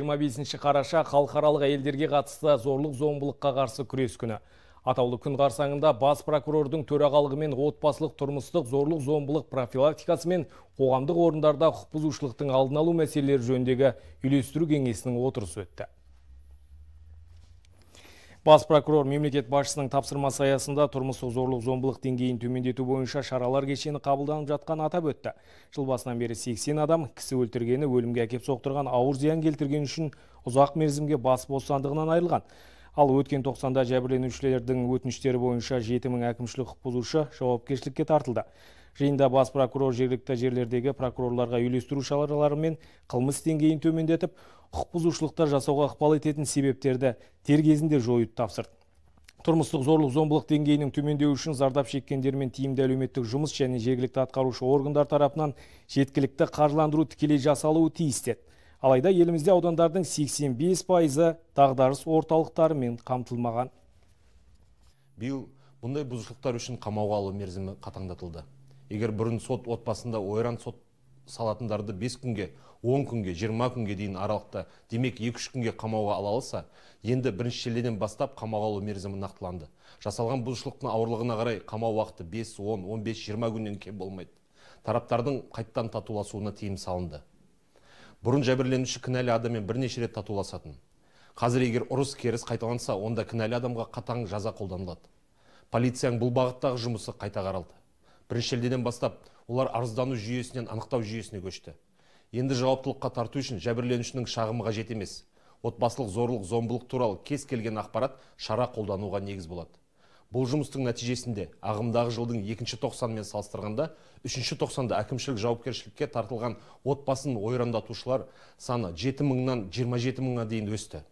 25 қараша халықаралық елдерге қатысты зорлық зомбылыққа қарсы күрес күні. Атаулы күн қарсаңында бас прокурордың төрағалығымен отбасылық тұрмыстық зорлық зомбылық профилактикасы мен қоғамдық орындарда құқық бұзушылықтың алдын алу мәселелері жөніндегі үйлестіру кеңесінің отырысы өтті. Бас прокурор мемлекет басшысының тапсырмасы аясында тұрмыстық зорлық зомбылық деңгейін төмендету бойынша шаралар кешені қабылданып жатқан атап өтті. Жыл басынан бері 80 адам кісі өлтіргені, өлімге әкеп соқтырған, ауыр зиян келтірген үшін ұзақ мерзімге бас бостандығынан айырылған. Ал өткен 90-да жәбірленушілердің өтініштері бойынша 7000 әкімшілік құқық бұзушы жауапкершілікке тартылды. Жиында бас прокурор жергілікті жерлердегі прокурорларға үйлестіру шаралары мен қылмыс деңгейін төмендетіп, құқық бұзушылықтар жасауға ықпал ететін себептерді тергезінде кезінде жойып тапсырды. Тұрмыстық зорлық зомбылық деңгейінің төмендеуі үшін зардап шеккендермен тиімді әлеуметтік жұмыс және жергілікті атқарушы органдар тарапынан жеткілікті қаржыландыру тікелей жасалуы тиіс деді. Алайда елімізде аудандардың 85 пайызы дағдарыс орталықтарымен қамтылмаған. Биыл бұндай бұзушылықтар үшін қамауға алу мерзімі қатаңдатылды егер бұрын сот отбасында ойран сот салатындарды 5 күнге 10 күнге 20 күнге дейін аралықта демек 2-3 күнге қамауға ала алса енді бірінші шілдеден бастап қамауға алу мерзімі нақтыланды жасалған бұзушылықтың ауырлығына қарай қамау уақыты 5, 10, 15, 20 күннен кем болмайды тараптардың қайттан татуласуына тыйым салынды бұрын жәбірленуші кінәлі адаммен бірнеше рет татуласатын қазір егер ұрыс керіс қайталанса онда кінәлі адамға қатаң жаза қолданылады полицияның бұл бағыттағы жұмысы қайта қаралды бірінші шілдеден бастап олар арыздану жүйесінен анықтау жүйесіне көшті енді жауаптылыққа тарту үшін жәбірленушінің шағымы қажет емес отбасылық зорлық зомбылық туралы кез келген ақпарат шара қолдануға негіз болады бұл жұмыстың нәтижесінде ағымдағы жылдың екінші тоқсанымен салыстырғанда үшінші тоқсанда әкімшілік жауапкершілікке тартылған отбасын ойрандатушылар саны жеті мыңнан жиырма жеті мыңға дейін өсті